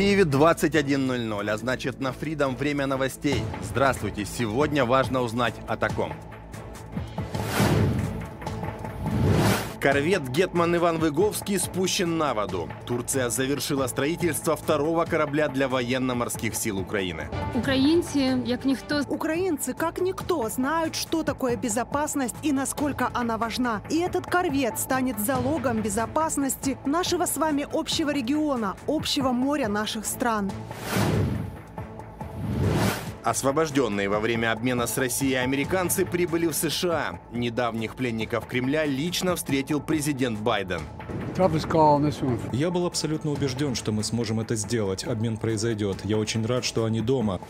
Киеве 21.00, а значит на Фридом время новостей. Здравствуйте, сегодня важно узнать о таком. Корвет «Гетман Иван Выговский» спущен на воду. Турция завершила строительство второго корабля для военно-морских сил Украины. Украинцы, как никто... Украинцы, как никто, знают, что такое безопасность и насколько она важна. И этот корвет станет залогом безопасности нашего с вами общего региона, общего моря наших стран. Освобожденные во время обмена с Россией американцы прибыли в США. Недавних пленников Кремля лично встретил президент Байден. Я был абсолютно убежден, что мы сможем это сделать. Обмен произойдет. Я очень рад, что они дома.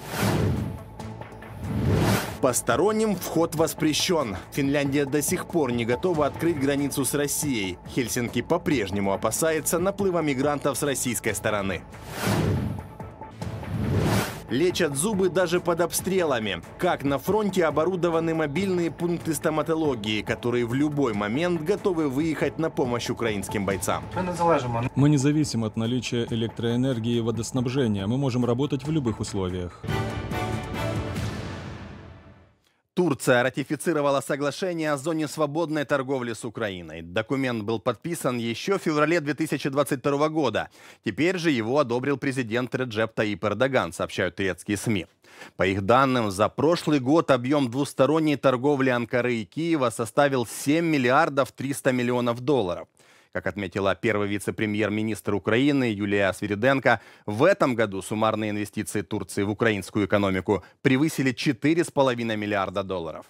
Посторонним вход воспрещен. Финляндия до сих пор не готова открыть границу с Россией. Хельсинки по-прежнему опасается наплыва мигрантов с российской стороны. Лечат зубы даже под обстрелами. Как на фронте оборудованы мобильные пункты стоматологии, которые в любой момент готовы выехать на помощь украинским бойцам. Мы а? не зависим от наличия электроэнергии и водоснабжения. Мы можем работать в любых условиях. Турция ратифицировала соглашение о зоне свободной торговли с Украиной. Документ был подписан еще в феврале 2022 года. Теперь же его одобрил президент Реджеп Таип Эрдоган, сообщают турецкие СМИ. По их данным, за прошлый год объем двусторонней торговли Анкары и Киева составил 7 миллиардов 300 миллионов долларов. Как отметила первый вице-премьер-министр Украины Юлия Свириденко, в этом году суммарные инвестиции Турции в украинскую экономику превысили 4,5 миллиарда долларов.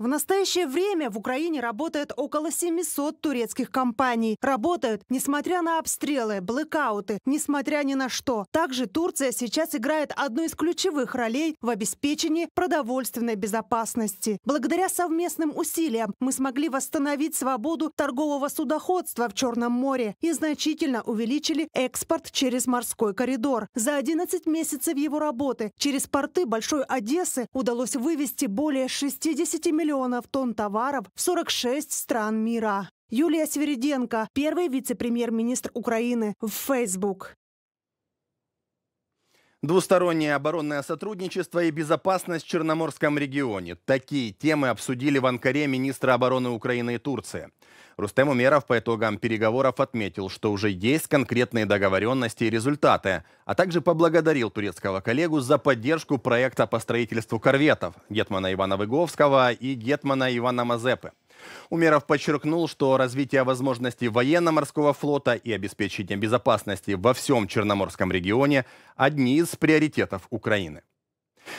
В настоящее время в Украине работает около 700 турецких компаний. Работают, несмотря на обстрелы, блэкауты, несмотря ни на что. Также Турция сейчас играет одну из ключевых ролей в обеспечении продовольственной безопасности. Благодаря совместным усилиям мы смогли восстановить свободу торгового судоходства в Черном море и значительно увеличили экспорт через морской коридор. За 11 месяцев его работы через порты Большой Одессы удалось вывести более 60 миллионов миллионов тонн товаров в 46 стран мира. Юлия Свериденко, первый вице-премьер-министр Украины, в Facebook. Двустороннее оборонное сотрудничество и безопасность в Черноморском регионе. Такие темы обсудили в Анкаре министра обороны Украины и Турции. Рустем Умеров по итогам переговоров отметил, что уже есть конкретные договоренности и результаты, а также поблагодарил турецкого коллегу за поддержку проекта по строительству корветов Гетмана Ивана Выговского и Гетмана Ивана Мазепы. Умеров подчеркнул, что развитие возможностей военно-морского флота и обеспечение безопасности во всем Черноморском регионе – одни из приоритетов Украины.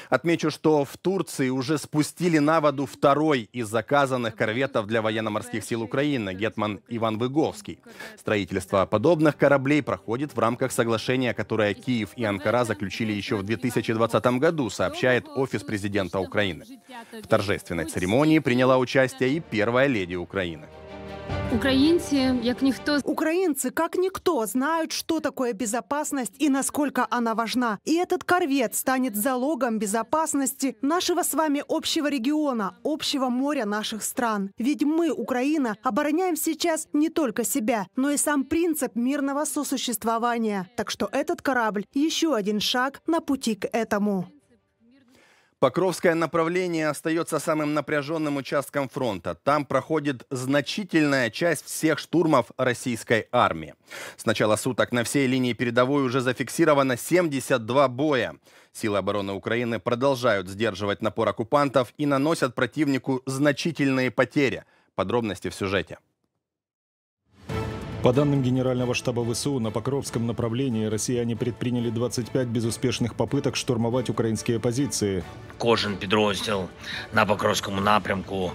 Отмечу, что в Турции уже спустили на воду второй из заказанных корветов для военно-морских сил Украины, гетман Иван Выговский. Строительство подобных кораблей проходит в рамках соглашения, которое Киев и Анкара заключили еще в 2020 году, сообщает офис президента Украины. В торжественной церемонии приняла участие и первая леди Украины. Украинцы, как никто... Украинцы, как никто, знают, что такое безопасность и насколько она важна. И этот корвет станет залогом безопасности нашего с вами общего региона, общего моря наших стран. Ведь мы, Украина, обороняем сейчас не только себя, но и сам принцип мирного сосуществования. Так что этот корабль – еще один шаг на пути к этому. Покровское направление остается самым напряженным участком фронта. Там проходит значительная часть всех штурмов российской армии. С начала суток на всей линии передовой уже зафиксировано 72 боя. Силы обороны Украины продолжают сдерживать напор оккупантов и наносят противнику значительные потери. Подробности в сюжете. По данным Генерального штаба ВСУ, на Покровском направлении россияне предприняли 25 безуспешных попыток штурмовать украинские позиции. Кожен підрозділ на Покровском направлении.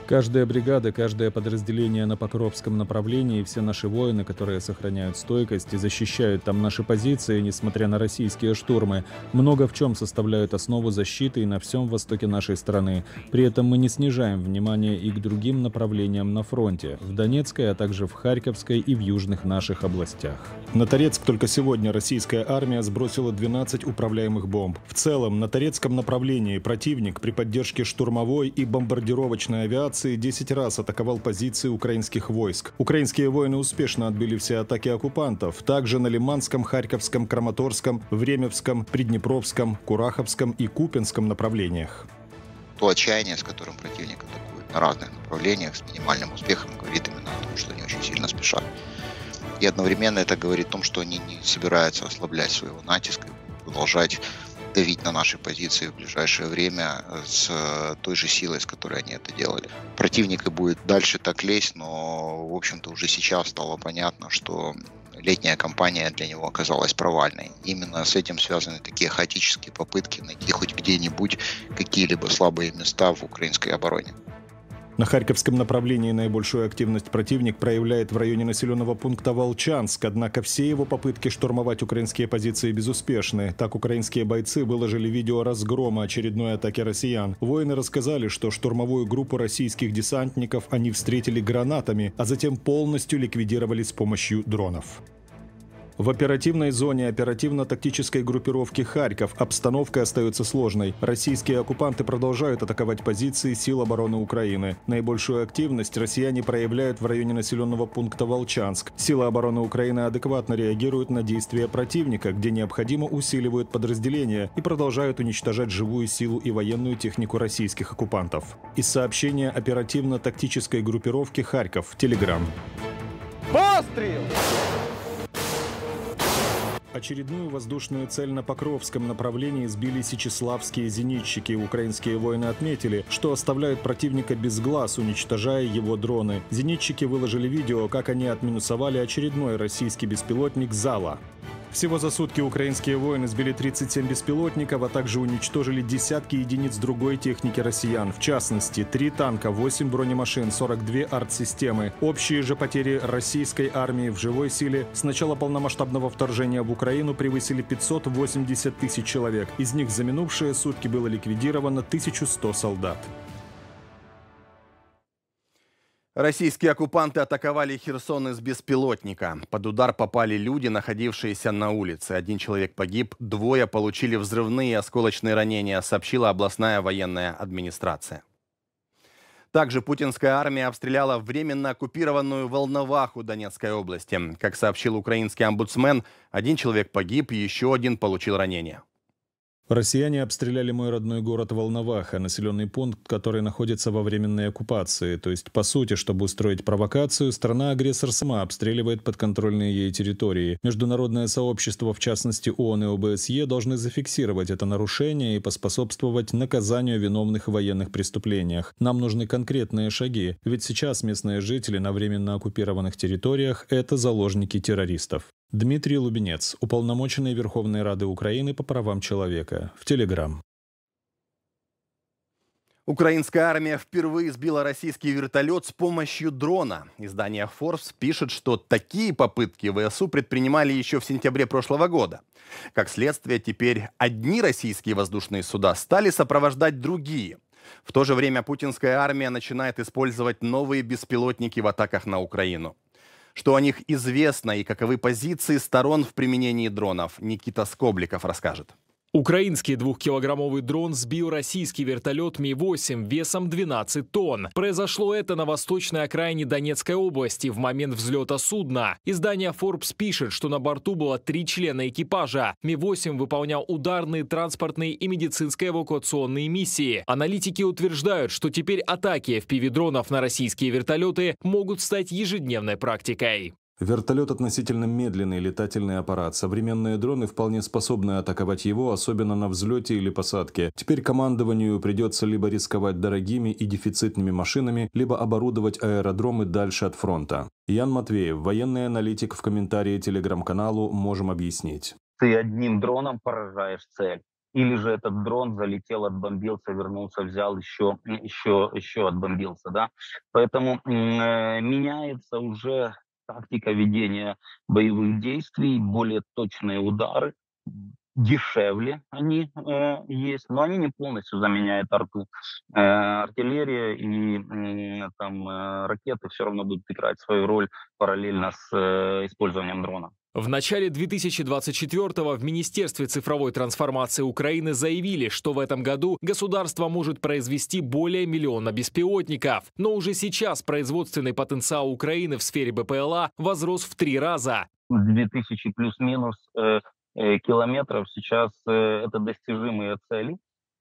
Каждая бригада, каждое подразделение на Покровском направлении, все наши воины, которые сохраняют стойкость и защищают там наши позиции, несмотря на российские штурмы, много в чем составляют основу защиты и на всем востоке нашей страны. При этом мы не снижаем внимания и к другим направлениям на фронте, в Донецкой, а также в Харьковской и в Южной различных наших областях. На Торецк только сегодня российская армия сбросила 12 управляемых бомб. В целом, на Торецком направлении противник при поддержке штурмовой и бомбардировочной авиации 10 раз атаковал позиции украинских войск. Украинские воины успешно отбили все атаки оккупантов. Также на Лиманском, Харьковском, Краматорском, Времевском, Приднепровском, Кураховском и Купинском направлениях. То отчаяние, с которым противник атакует на разных направлениях с минимальным успехом, говорит именно о том, что они очень сильно спешат. И одновременно это говорит о том, что они не собираются ослаблять своего натиска и продолжать давить на наши позиции в ближайшее время э, с э, той же силой, с которой они это делали. Противник и будет дальше так лезть, но, в общем-то, уже сейчас стало понятно, что летняя кампания для него оказалась провальной. Именно с этим связаны такие хаотические попытки найти хоть где-нибудь какие-либо слабые места в украинской обороне. На Харьковском направлении наибольшую активность противник проявляет в районе населенного пункта Волчанск, однако все его попытки штурмовать украинские позиции безуспешны. Так украинские бойцы выложили видео разгрома очередной атаки россиян. Воины рассказали, что штурмовую группу российских десантников они встретили гранатами, а затем полностью ликвидировали с помощью дронов. В оперативной зоне оперативно-тактической группировки «Харьков» обстановка остается сложной. Российские оккупанты продолжают атаковать позиции сил обороны Украины. Наибольшую активность россияне проявляют в районе населенного пункта Волчанск. Силы обороны Украины адекватно реагируют на действия противника, где необходимо усиливают подразделения и продолжают уничтожать живую силу и военную технику российских оккупантов. Из сообщения оперативно-тактической группировки «Харьков» в Телеграм. Пострел! Очередную воздушную цель на Покровском направлении сбили сечеславские зенитчики. Украинские воины отметили, что оставляют противника без глаз, уничтожая его дроны. Зенитчики выложили видео, как они отминусовали очередной российский беспилотник «Зала». Всего за сутки украинские воины сбили 37 беспилотников, а также уничтожили десятки единиц другой техники россиян. В частности, три танка, 8 бронемашин, 42 арт-системы. Общие же потери российской армии в живой силе с начала полномасштабного вторжения в Украину превысили 580 тысяч человек. Из них за минувшие сутки было ликвидировано 1100 солдат. Российские оккупанты атаковали Херсон из беспилотника. Под удар попали люди, находившиеся на улице. Один человек погиб, двое получили взрывные и осколочные ранения, сообщила областная военная администрация. Также путинская армия обстреляла временно оккупированную Волноваху Донецкой области. Как сообщил украинский омбудсмен, один человек погиб, еще один получил ранение. Россияне обстреляли мой родной город Волноваха, населенный пункт, который находится во временной оккупации. То есть, по сути, чтобы устроить провокацию, страна-агрессор сама обстреливает подконтрольные ей территории. Международное сообщество, в частности ООН и ОБСЕ, должны зафиксировать это нарушение и поспособствовать наказанию виновных в военных преступлениях. Нам нужны конкретные шаги, ведь сейчас местные жители на временно оккупированных территориях – это заложники террористов. Дмитрий Лубенец, уполномоченный Верховной Рады Украины по правам человека, в Телеграм. Украинская армия впервые сбила российский вертолет с помощью дрона. Издание Forbes пишет, что такие попытки ВСУ предпринимали еще в сентябре прошлого года. Как следствие, теперь одни российские воздушные суда стали сопровождать другие. В то же время путинская армия начинает использовать новые беспилотники в атаках на Украину что о них известно и каковы позиции сторон в применении дронов, Никита Скобликов расскажет. Украинский двухкилограммовый дрон сбил российский вертолет Ми-8 весом 12 тонн. Произошло это на восточной окраине Донецкой области в момент взлета судна. Издание Forbes пишет, что на борту было три члена экипажа. Ми-8 выполнял ударные, транспортные и медицинско-эвакуационные миссии. Аналитики утверждают, что теперь атаки FPV-дронов на российские вертолеты могут стать ежедневной практикой. Вертолет относительно медленный летательный аппарат. Современные дроны вполне способны атаковать его, особенно на взлете или посадке. Теперь командованию придется либо рисковать дорогими и дефицитными машинами, либо оборудовать аэродромы дальше от фронта. Ян Матвеев, военный аналитик в комментарии телеграм-каналу «Можем объяснить». Ты одним дроном поражаешь цель. Или же этот дрон залетел, отбомбился, вернулся, взял еще, еще, еще отбомбился, да. Поэтому э, меняется уже тактика ведения боевых действий, более точные удары, дешевле они э, есть, но они не полностью заменяют арту. Э, артиллерия и э, там э, ракеты все равно будут играть свою роль параллельно с э, использованием дрона. В начале 2024-го в Министерстве цифровой трансформации Украины заявили, что в этом году государство может произвести более миллиона беспилотников. Но уже сейчас производственный потенциал Украины в сфере БПЛА возрос в три раза. 2000 плюс-минус э, э, километров сейчас э, это достижимые цели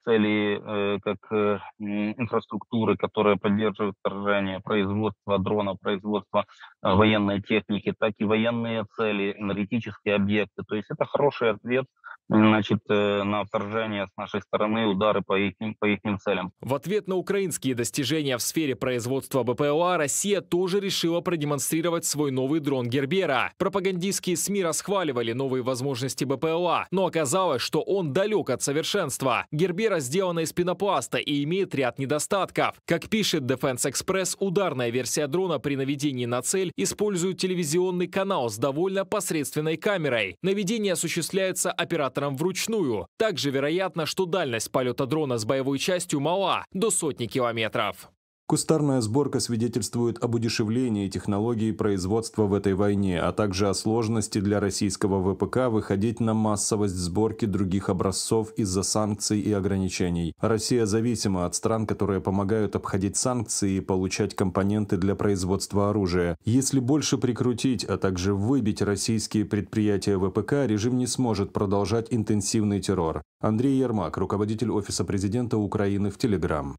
целей э, как э, инфраструктуры, которая поддерживает вторжение, производство дрона, производство э, военной техники, так и военные цели, энергетические объекты. То есть это хороший ответ значит, э, на вторжение с нашей стороны, удары по их, по их целям. В ответ на украинские достижения в сфере производства БПЛА Россия тоже решила продемонстрировать свой новый дрон Гербера. Пропагандистские СМИ расхваливали новые возможности БПЛА, но оказалось, что он далек от совершенства. Гербера сделана из пенопласта и имеет ряд недостатков. Как пишет Defense Express, ударная версия дрона при наведении на цель использует телевизионный канал с довольно посредственной камерой. Наведение осуществляется оператором оператором вручную. Также вероятно, что дальность полета дрона с боевой частью мала – до сотни километров. Кустарная сборка свидетельствует об удешевлении технологии производства в этой войне, а также о сложности для российского ВПК выходить на массовость сборки других образцов из-за санкций и ограничений. Россия зависима от стран, которые помогают обходить санкции и получать компоненты для производства оружия. Если больше прикрутить, а также выбить российские предприятия ВПК, режим не сможет продолжать интенсивный террор. Андрей Ермак, руководитель Офиса президента Украины в Телеграм.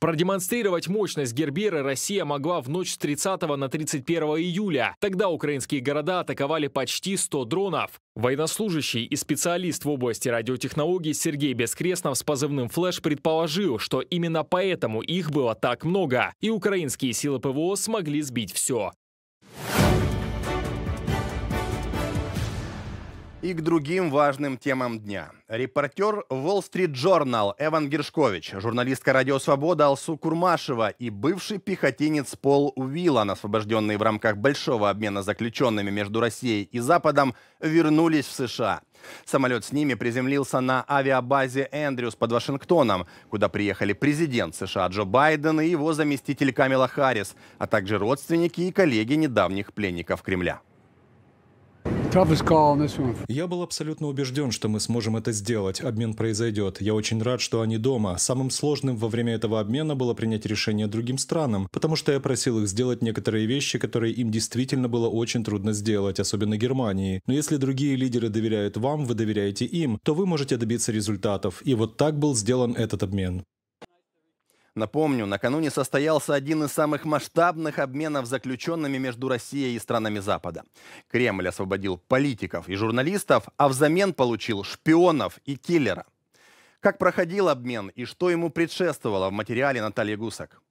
Продемонстрировать мощность Гербера Россия могла в ночь с 30 на 31 июля. Тогда украинские города атаковали почти 100 дронов. Военнослужащий и специалист в области радиотехнологий Сергей Бескреснов с позывным «Флэш» предположил, что именно поэтому их было так много, и украинские силы ПВО смогли сбить все. И к другим важным темам дня. Репортер Wall Street Journal Эван Гершкович, журналистка «Радио Свобода» Алсу Курмашева и бывший пехотинец Пол Уиллан, освобожденные в рамках большого обмена заключенными между Россией и Западом, вернулись в США. Самолет с ними приземлился на авиабазе Эндрюс под Вашингтоном, куда приехали президент США Джо Байден и его заместитель Камила Харрис, а также родственники и коллеги недавних пленников Кремля. Я был абсолютно убежден, что мы сможем это сделать. Обмен произойдет. Я очень рад, что они дома. Самым сложным во время этого обмена было принять решение другим странам, потому что я просил их сделать некоторые вещи, которые им действительно было очень трудно сделать, особенно Германии. Но если другие лидеры доверяют вам, вы доверяете им, то вы можете добиться результатов. И вот так был сделан этот обмен. Напомню, накануне состоялся один из самых масштабных обменов заключенными между Россией и странами Запада. Кремль освободил политиков и журналистов, а взамен получил шпионов и киллера. Как проходил обмен и что ему предшествовало в материале Натальи Гусак?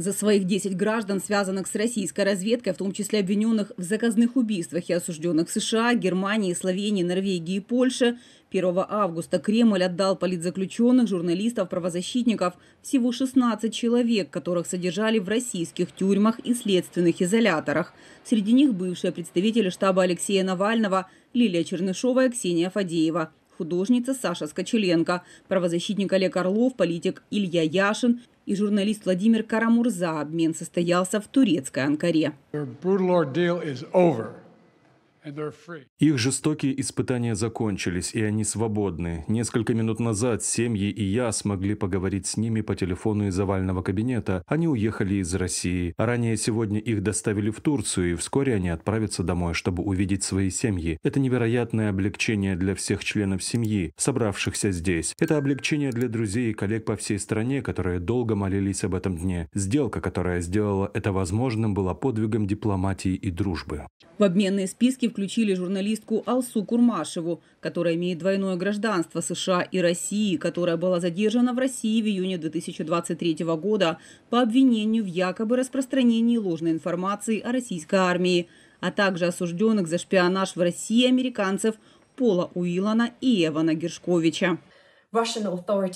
За своих 10 граждан, связанных с российской разведкой, в том числе обвиненных в заказных убийствах и осужденных в США, Германии, Словении, Норвегии и Польше, 1 августа Кремль отдал политзаключенных, журналистов, правозащитников всего 16 человек, которых содержали в российских тюрьмах и следственных изоляторах. Среди них бывшие представители штаба Алексея Навального Лилия Чернышова и Ксения Фадеева – художница Саша Скочеленко, правозащитник Олег Орлов, политик Илья Яшин и журналист Владимир Карамурза. Обмен состоялся в турецкой Анкаре. Их жестокие испытания закончились, и они свободны. Несколько минут назад семьи и я смогли поговорить с ними по телефону из овального кабинета. Они уехали из России. Ранее сегодня их доставили в Турцию, и вскоре они отправятся домой, чтобы увидеть свои семьи. Это невероятное облегчение для всех членов семьи, собравшихся здесь. Это облегчение для друзей и коллег по всей стране, которые долго молились об этом дне. Сделка, которая сделала это возможным, была подвигом дипломатии и дружбы. В обменные списки включили журналистку Алсу Курмашеву, которая имеет двойное гражданство США и России, которая была задержана в России в июне 2023 года по обвинению в якобы распространении ложной информации о российской армии, а также осужденных за шпионаж в России американцев Пола Уиллана и Эвана Гершковича. Российские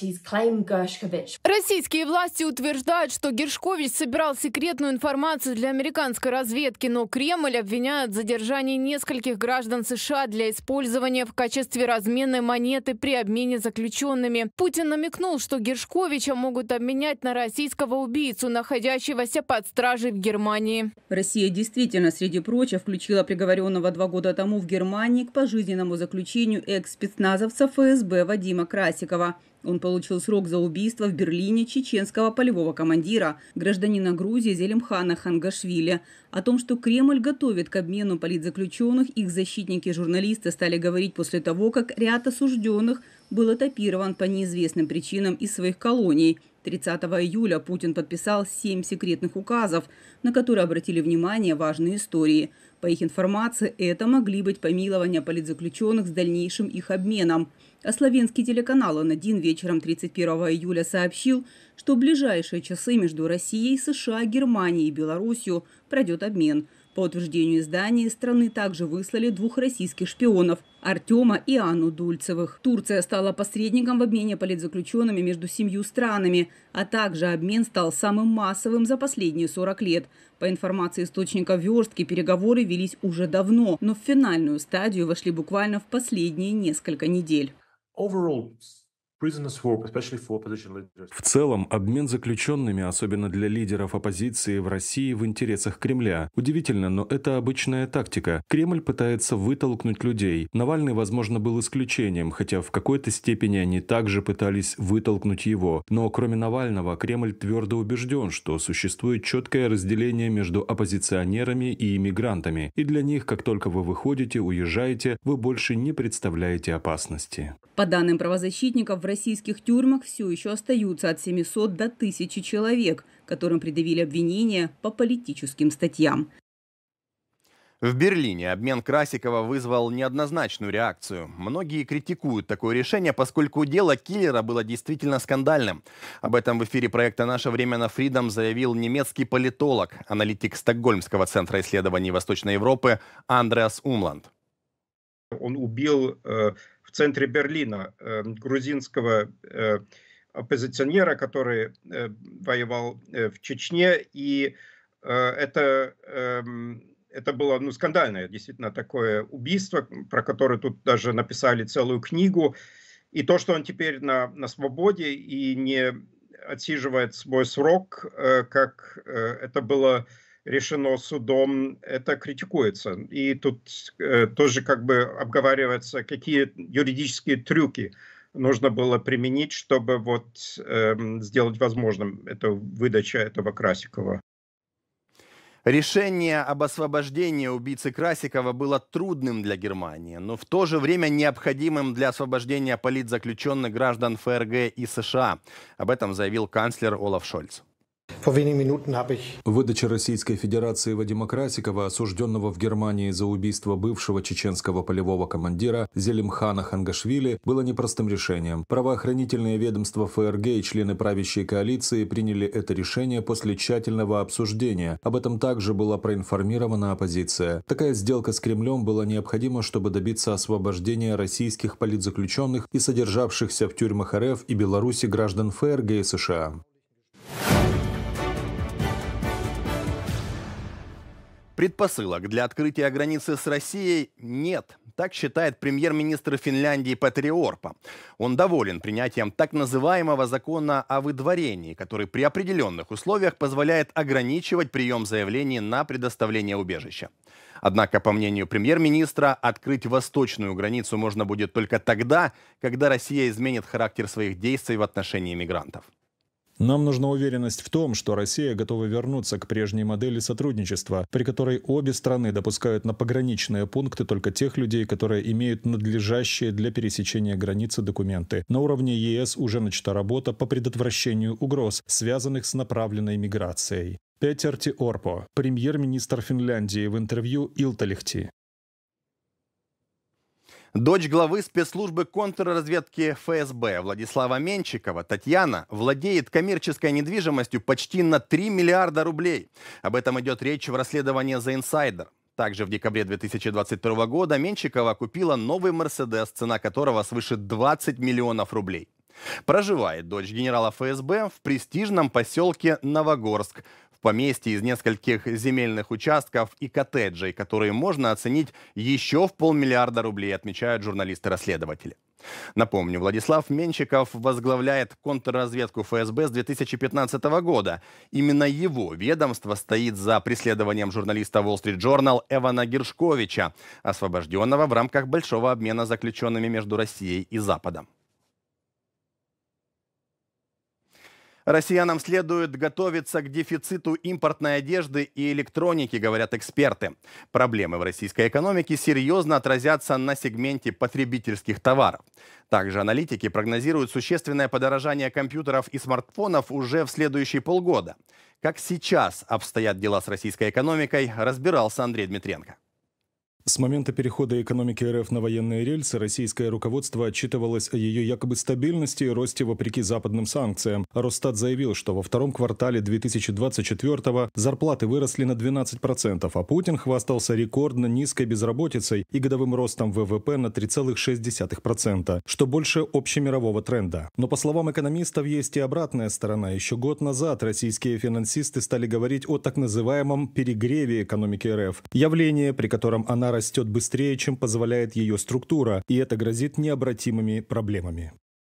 власти утверждают, что Гершкович собирал секретную информацию для американской разведки, но Кремль обвиняет в задержании нескольких граждан США для использования в качестве разменной монеты при обмене заключенными. Путин намекнул, что Гершковича могут обменять на российского убийцу, находящегося под стражей в Германии. Россия действительно, среди прочего, включила приговоренного два года тому в Германии к пожизненному заключению экс-спецназовца ФСБ Вадима Красина Красикова. Он получил срок за убийство в Берлине чеченского полевого командира, гражданина Грузии Зелимхана Хангашвили. О том, что Кремль готовит к обмену политзаключенных, их защитники-журналисты стали говорить после того, как ряд осужденных был этапирован по неизвестным причинам из своих колоний. 30 июля Путин подписал семь секретных указов, на которые обратили внимание важные истории. По их информации, это могли быть помилования политзаключенных с дальнейшим их обменом. А славянский телеканал «Анадин» вечером 31 июля сообщил, что в ближайшие часы между Россией, США, Германией и Белоруссией пройдет обмен. По утверждению издания, страны также выслали двух российских шпионов – Артема и Анну Дульцевых. Турция стала посредником в обмене политзаключенными между семью странами, а также обмен стал самым массовым за последние 40 лет. По информации источника «Верстки», переговоры велись уже давно, но в финальную стадию вошли буквально в последние несколько недель. В целом, обмен заключенными, особенно для лидеров оппозиции в России, в интересах Кремля. Удивительно, но это обычная тактика. Кремль пытается вытолкнуть людей. Навальный, возможно, был исключением, хотя в какой-то степени они также пытались вытолкнуть его. Но кроме Навального, Кремль твердо убежден, что существует четкое разделение между оппозиционерами и иммигрантами. И для них, как только вы выходите, уезжаете, вы больше не представляете опасности. По данным правозащитников, в российских тюрьмах все еще остаются от 700 до 1000 человек, которым предъявили обвинения по политическим статьям. В Берлине обмен Красикова вызвал неоднозначную реакцию. Многие критикуют такое решение, поскольку дело киллера было действительно скандальным. Об этом в эфире проекта «Наше время на Фридом» заявил немецкий политолог, аналитик Стокгольмского центра исследований Восточной Европы Андреас Умланд. Он убил э, центре Берлина эм, грузинского э, оппозиционера, который э, воевал э, в Чечне, и это, эм, это было ну, скандальное действительно такое убийство, про которое тут даже написали целую книгу. И то, что он теперь на, на свободе и не отсиживает свой срок, как это было решено судом, это критикуется. И тут э, тоже как бы обговаривается, какие юридические трюки нужно было применить, чтобы вот э, сделать возможным эту выдачу этого Красикова. Решение об освобождении убийцы Красикова было трудным для Германии, но в то же время необходимым для освобождения политзаключенных граждан ФРГ и США. Об этом заявил канцлер Олаф Шольц. Выдача Российской Федерации Вадима Красикова, осужденного в Германии за убийство бывшего чеченского полевого командира Зелимхана Хангашвили, было непростым решением. Правоохранительные ведомства ФРГ и члены правящей коалиции приняли это решение после тщательного обсуждения. Об этом также была проинформирована оппозиция. Такая сделка с Кремлем была необходима, чтобы добиться освобождения российских политзаключенных и содержавшихся в тюрьмах РФ и Беларуси граждан ФРГ и США. Предпосылок для открытия границы с Россией нет, так считает премьер-министр Финляндии Петри Орпа. Он доволен принятием так называемого закона о выдворении, который при определенных условиях позволяет ограничивать прием заявлений на предоставление убежища. Однако, по мнению премьер-министра, открыть восточную границу можно будет только тогда, когда Россия изменит характер своих действий в отношении мигрантов. Нам нужна уверенность в том, что Россия готова вернуться к прежней модели сотрудничества, при которой обе страны допускают на пограничные пункты только тех людей, которые имеют надлежащие для пересечения границы документы. На уровне ЕС уже начата работа по предотвращению угроз, связанных с направленной миграцией. Петерти Орпо, премьер-министр Финляндии в интервью Илталихти. Дочь главы спецслужбы контрразведки ФСБ Владислава Менчикова, Татьяна, владеет коммерческой недвижимостью почти на 3 миллиарда рублей. Об этом идет речь в расследовании «The Insider». Также в декабре 2021 года Менчикова купила новый «Мерседес», цена которого свыше 20 миллионов рублей. Проживает дочь генерала ФСБ в престижном поселке Новогорск – поместье из нескольких земельных участков и коттеджей, которые можно оценить еще в полмиллиарда рублей, отмечают журналисты-расследователи. Напомню, Владислав Менщиков возглавляет контрразведку ФСБ с 2015 года. Именно его ведомство стоит за преследованием журналиста Wall Street Journal Эвана Гершковича, освобожденного в рамках большого обмена заключенными между Россией и Западом. Россиянам следует готовиться к дефициту импортной одежды и электроники, говорят эксперты. Проблемы в российской экономике серьезно отразятся на сегменте потребительских товаров. Также аналитики прогнозируют существенное подорожание компьютеров и смартфонов уже в следующие полгода. Как сейчас обстоят дела с российской экономикой, разбирался Андрей Дмитренко. С момента перехода экономики РФ на военные рельсы российское руководство отчитывалось о ее якобы стабильности и росте вопреки западным санкциям. Росстат заявил, что во втором квартале 2024 зарплаты выросли на 12%, а Путин хвастался рекордно низкой безработицей и годовым ростом ВВП на 3,6%, что больше общемирового тренда. Но по словам экономистов, есть и обратная сторона. Еще год назад российские финансисты стали говорить о так называемом перегреве экономики РФ, явление, при котором она растет быстрее, чем позволяет ее структура, и это грозит необратимыми проблемами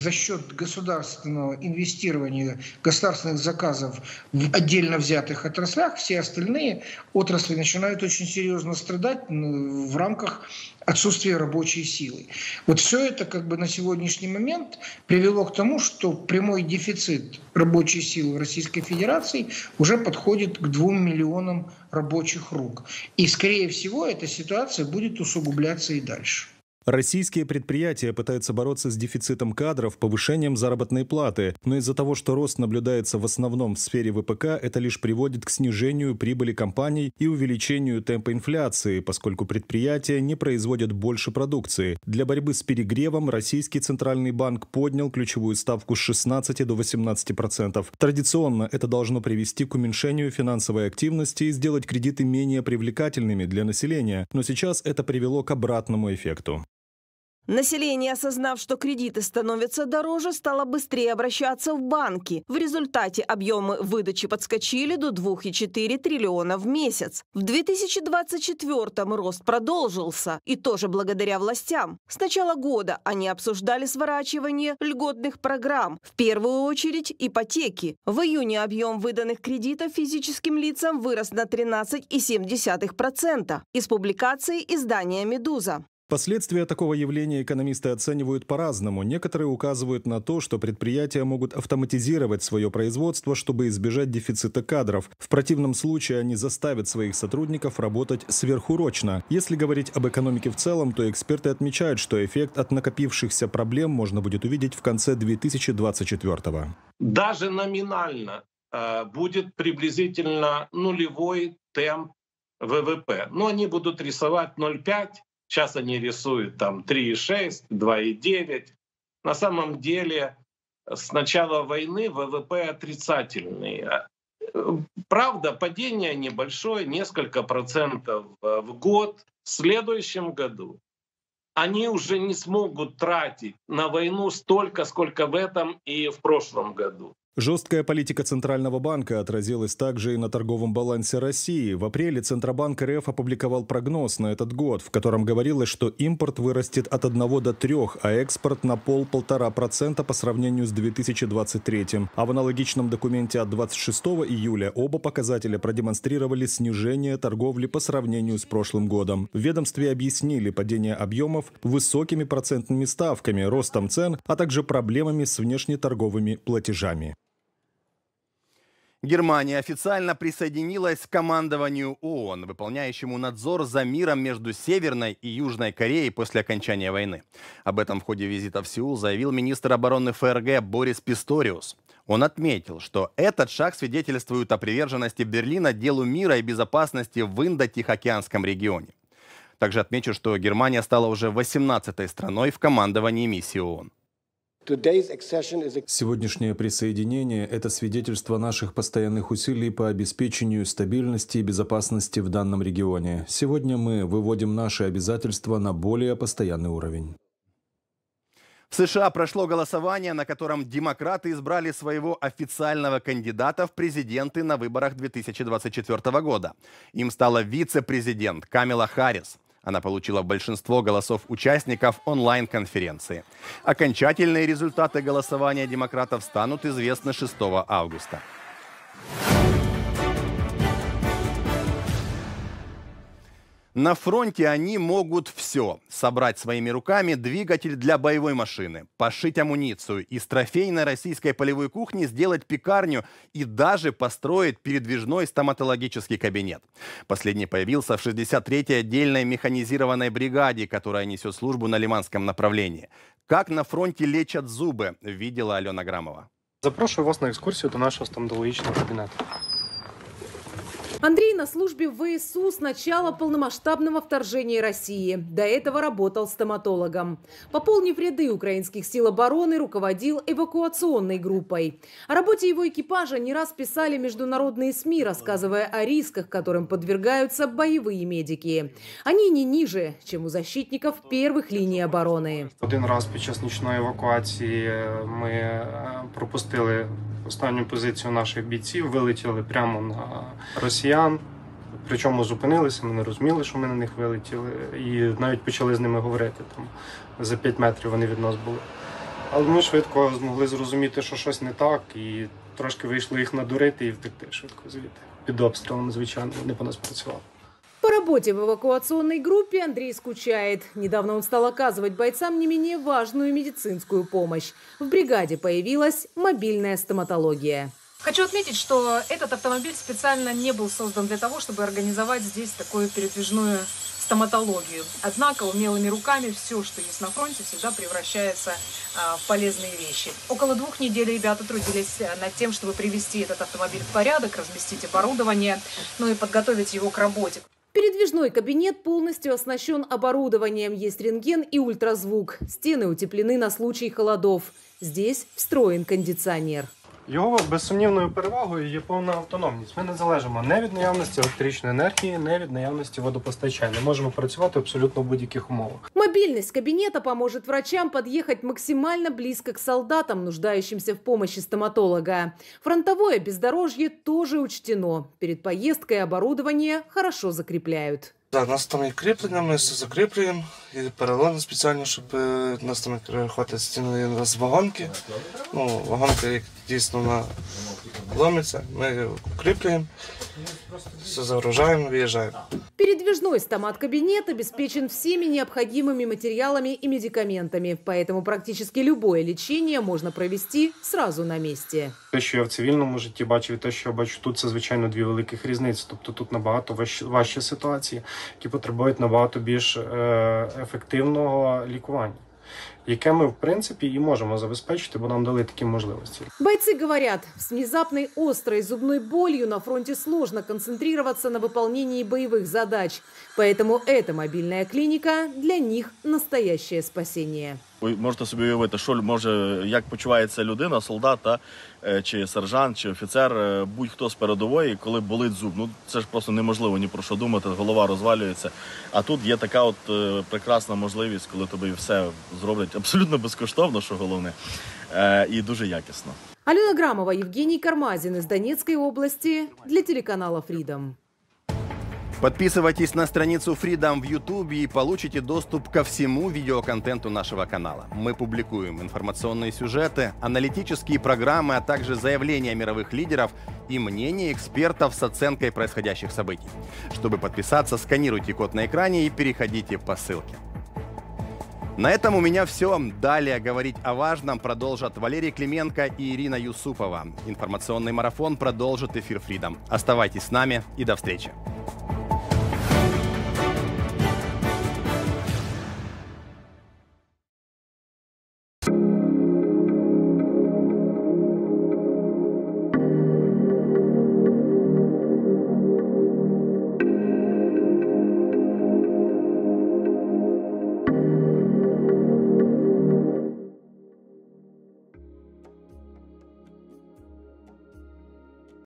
за счет государственного инвестирования, государственных заказов в отдельно взятых отраслях, все остальные отрасли начинают очень серьезно страдать в рамках отсутствия рабочей силы. Вот все это как бы на сегодняшний момент привело к тому, что прямой дефицит рабочей силы в Российской Федерации уже подходит к двум миллионам рабочих рук. И, скорее всего, эта ситуация будет усугубляться и дальше. Российские предприятия пытаются бороться с дефицитом кадров повышением заработной платы, но из-за того, что рост наблюдается в основном в сфере ВПК, это лишь приводит к снижению прибыли компаний и увеличению темпа инфляции, поскольку предприятия не производят больше продукции. Для борьбы с перегревом Российский Центральный банк поднял ключевую ставку с 16 до 18 процентов. Традиционно это должно привести к уменьшению финансовой активности и сделать кредиты менее привлекательными для населения, но сейчас это привело к обратному эффекту. Население, осознав, что кредиты становятся дороже, стало быстрее обращаться в банки. В результате объемы выдачи подскочили до 2,4 триллиона в месяц. В 2024-м рост продолжился, и тоже благодаря властям. С начала года они обсуждали сворачивание льготных программ, в первую очередь ипотеки. В июне объем выданных кредитов физическим лицам вырос на 13,7%. Из публикации издания «Медуза». Последствия такого явления экономисты оценивают по-разному. Некоторые указывают на то, что предприятия могут автоматизировать свое производство, чтобы избежать дефицита кадров. В противном случае они заставят своих сотрудников работать сверхурочно. Если говорить об экономике в целом, то эксперты отмечают, что эффект от накопившихся проблем можно будет увидеть в конце 2024 года. Даже номинально э, будет приблизительно нулевой темп ВВП. Но они будут рисовать 0,5 Сейчас они рисуют там 3,6, 2,9. На самом деле с начала войны ВВП отрицательный. Правда, падение небольшое, несколько процентов э, в год. В следующем году они уже не смогут тратить на войну столько, сколько в этом и в прошлом году. Жесткая политика Центрального банка отразилась также и на торговом балансе России. В апреле Центробанк РФ опубликовал прогноз на этот год, в котором говорилось, что импорт вырастет от 1 до 3, а экспорт на пол-полтора процента по сравнению с 2023. А в аналогичном документе от 26 июля оба показателя продемонстрировали снижение торговли по сравнению с прошлым годом. В ведомстве объяснили падение объемов высокими процентными ставками, ростом цен, а также проблемами с внешнеторговыми платежами. Германия официально присоединилась к командованию ООН, выполняющему надзор за миром между Северной и Южной Кореей после окончания войны. Об этом в ходе визита в Сеул заявил министр обороны ФРГ Борис Писториус. Он отметил, что этот шаг свидетельствует о приверженности Берлина делу мира и безопасности в Индо-Тихоокеанском регионе. Также отмечу, что Германия стала уже 18-й страной в командовании миссии ООН. Сегодняшнее присоединение – это свидетельство наших постоянных усилий по обеспечению стабильности и безопасности в данном регионе. Сегодня мы выводим наши обязательства на более постоянный уровень. В США прошло голосование, на котором демократы избрали своего официального кандидата в президенты на выборах 2024 года. Им стала вице-президент Камила Харрис. Она получила большинство голосов участников онлайн-конференции. Окончательные результаты голосования демократов станут известны 6 августа. На фронте они могут все. Собрать своими руками двигатель для боевой машины, пошить амуницию, из трофейной российской полевой кухни сделать пекарню и даже построить передвижной стоматологический кабинет. Последний появился в 63-й отдельной механизированной бригаде, которая несет службу на Лиманском направлении. Как на фронте лечат зубы, видела Алена Грамова. Запрошу вас на экскурсию, до нашого стоматологічного кабінету. Андрей на службе в ВСУ с начала полномасштабного вторжения России. До этого работал стоматологом. Пополнив ряды украинских сил обороны, руководил эвакуационной группой. О работе его экипажа не раз писали международные СМИ, рассказывая о рисках, которым подвергаются боевые медики. Они не ниже, чем у защитников первых линий обороны. Один раз під час нічної евакуації ми пропустили Останню позицію наших бійців вилетіли прямо на росіян. Причому зупинилися, ми не розуміли, що ми на них вилетіли, і навіть почали з ними говорити. Там За 5 метрів вони від нас були. Але ми швидко змогли зрозуміти, що щось не так, і трошки вийшло їх надурити і втекти швидко звідти. Під обстрілом, звичайно, вони по нас працювали. По работе в эвакуационной группе Андрей скучает. Недавно он стал оказывать бойцам не менее важную медицинскую помощь. В бригаде появилась мобильная стоматология. Хочу отметить, что этот автомобиль специально не был создан для того, чтобы организовать здесь такую передвижную стоматологию. Однако умелыми руками все, что есть на фронте, всегда превращается а, в полезные вещи. Около двух недель ребята трудились а, над тем, чтобы привести этот автомобиль в порядок, разместить оборудование, ну и подготовить его к работе. Передвижной кабинет полностью оснащен оборудованием, есть рентген и ультразвук. Стены утеплены на случай холодов. Здесь встроен кондиционер. Його безсумнівною перевагою є повна автономність. Ми не залежимо не від наявності електричної енергії, не від наявності водопостачання. Можемо працювати абсолютно в будь-яких умовах. Мобильность кабинета поможет врачам подъехать максимально близко к солдатам, нуждающимся в помощи стоматолога. Фронтовое бездорожье тоже учтено. Перед поездкой оборудование хорошо закрепляют. Так, у нас там є кріплення, ми все закріплюємо і перелони спеціально, щоб у нас там хватить стіни з вагонки. Ну, Вагонка як дійсно на ломиться, ми його все загружаємо, виїжджаємо. Передвижной стомат-кабинет обеспечен всеми необходимыми материалами и медикаментами, поэтому практически любое лечение можно провести сразу на месте. Те, що я в цивільному житті бачив, і те, що я бачу тут, це звичайно дві великих різниці. Тобто тут набагато важчі, важчі ситуації, які потребують набагато більш е, ефективного лікування яке ми в принципі і можемо забезпечити, бо нам дали такі можливості. Бойцы говорять: с внезапной острой зубною болью на фронті сложно концентруватися на выполнении бойових задач. Поэтому эта мобильная клиника для них настоящее спасение. Ви можете собі уявити, що може, як почувається людина, солдат, та, е, чи сержант, чи офіцер, е, будь-хто з передової, коли болить зуб. Ну це ж просто неможливо ні про що думати, голова розвалюється. А тут є така от е, прекрасна можливість, коли тобі все зроблять роблять абсолютно безкоштовно, що головне, і дуже якісно. Алена Грамова, Євгеній Кармазін із Донецької області для телеканала Фрідом. Подписывайтесь на страницу Freedom в YouTube и получите доступ ко всему видеоконтенту нашего канала. Мы публикуем информационные сюжеты, аналитические программы, а также заявления мировых лидеров и мнения экспертов с оценкой происходящих событий. Чтобы подписаться, сканируйте код на экране и переходите по ссылке. На этом у меня все. Далее говорить о важном продолжат Валерий Клименко и Ирина Юсупова. Информационный марафон продолжит эфир Freedom. Оставайтесь с нами и до встречи.